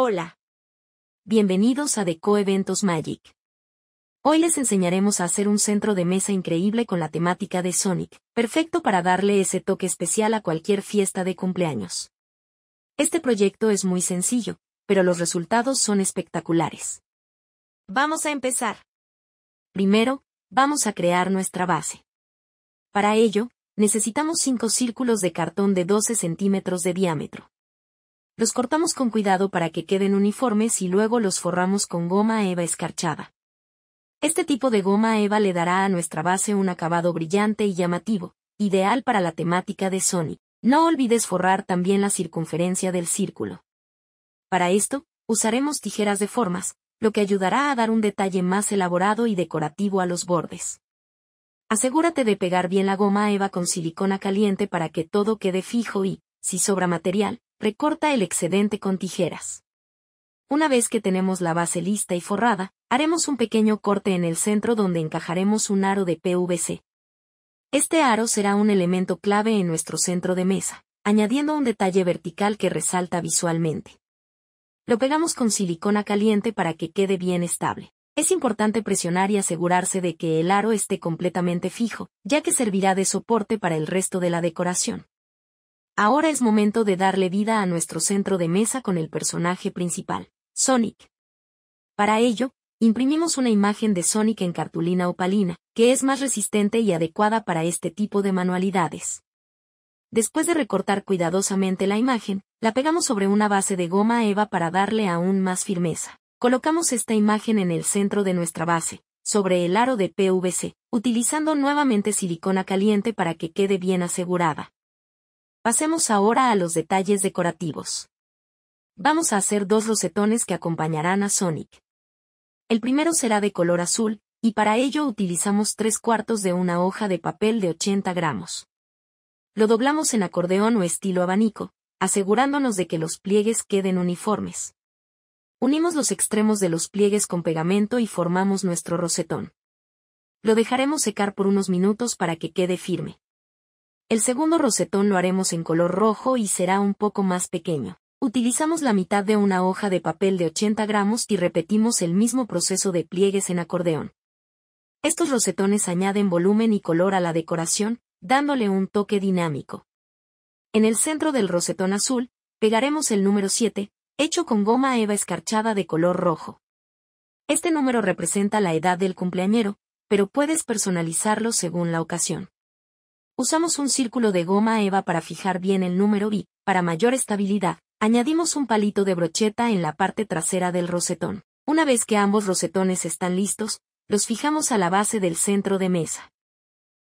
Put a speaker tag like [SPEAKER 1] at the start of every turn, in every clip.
[SPEAKER 1] Hola. Bienvenidos a Deco Eventos Magic. Hoy les enseñaremos a hacer un centro de mesa increíble con la temática de Sonic, perfecto para darle ese toque especial a cualquier fiesta de cumpleaños. Este proyecto es muy sencillo, pero los resultados son espectaculares. Vamos a empezar. Primero, vamos a crear nuestra base. Para ello, necesitamos 5 círculos de cartón de 12 centímetros de diámetro. Los cortamos con cuidado para que queden uniformes y luego los forramos con goma eva escarchada. Este tipo de goma eva le dará a nuestra base un acabado brillante y llamativo, ideal para la temática de Sony. No olvides forrar también la circunferencia del círculo. Para esto, usaremos tijeras de formas, lo que ayudará a dar un detalle más elaborado y decorativo a los bordes. Asegúrate de pegar bien la goma eva con silicona caliente para que todo quede fijo y, si sobra material, recorta el excedente con tijeras. Una vez que tenemos la base lista y forrada, haremos un pequeño corte en el centro donde encajaremos un aro de PVC. Este aro será un elemento clave en nuestro centro de mesa, añadiendo un detalle vertical que resalta visualmente. Lo pegamos con silicona caliente para que quede bien estable. Es importante presionar y asegurarse de que el aro esté completamente fijo, ya que servirá de soporte para el resto de la decoración. Ahora es momento de darle vida a nuestro centro de mesa con el personaje principal, Sonic. Para ello, imprimimos una imagen de Sonic en cartulina opalina, que es más resistente y adecuada para este tipo de manualidades. Después de recortar cuidadosamente la imagen, la pegamos sobre una base de goma eva para darle aún más firmeza. Colocamos esta imagen en el centro de nuestra base, sobre el aro de PVC, utilizando nuevamente silicona caliente para que quede bien asegurada. Pasemos ahora a los detalles decorativos. Vamos a hacer dos rosetones que acompañarán a Sonic. El primero será de color azul, y para ello utilizamos tres cuartos de una hoja de papel de 80 gramos. Lo doblamos en acordeón o estilo abanico, asegurándonos de que los pliegues queden uniformes. Unimos los extremos de los pliegues con pegamento y formamos nuestro rosetón. Lo dejaremos secar por unos minutos para que quede firme. El segundo rosetón lo haremos en color rojo y será un poco más pequeño. Utilizamos la mitad de una hoja de papel de 80 gramos y repetimos el mismo proceso de pliegues en acordeón. Estos rosetones añaden volumen y color a la decoración, dándole un toque dinámico. En el centro del rosetón azul, pegaremos el número 7, hecho con goma eva escarchada de color rojo. Este número representa la edad del cumpleañero, pero puedes personalizarlo según la ocasión. Usamos un círculo de goma eva para fijar bien el número y, para mayor estabilidad, añadimos un palito de brocheta en la parte trasera del rosetón. Una vez que ambos rosetones están listos, los fijamos a la base del centro de mesa.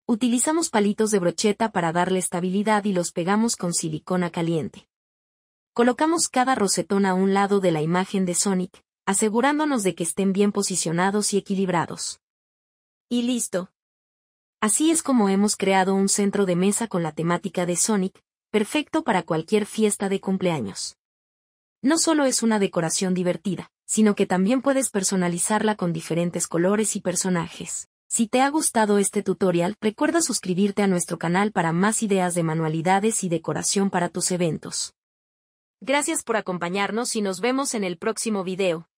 [SPEAKER 1] Utilizamos palitos de brocheta para darle estabilidad y los pegamos con silicona caliente. Colocamos cada rosetón a un lado de la imagen de Sonic, asegurándonos de que estén bien posicionados y equilibrados. Y listo, Así es como hemos creado un centro de mesa con la temática de Sonic, perfecto para cualquier fiesta de cumpleaños. No solo es una decoración divertida, sino que también puedes personalizarla con diferentes colores y personajes. Si te ha gustado este tutorial, recuerda suscribirte a nuestro canal para más ideas de manualidades y decoración para tus eventos. Gracias por acompañarnos y nos vemos en el próximo video.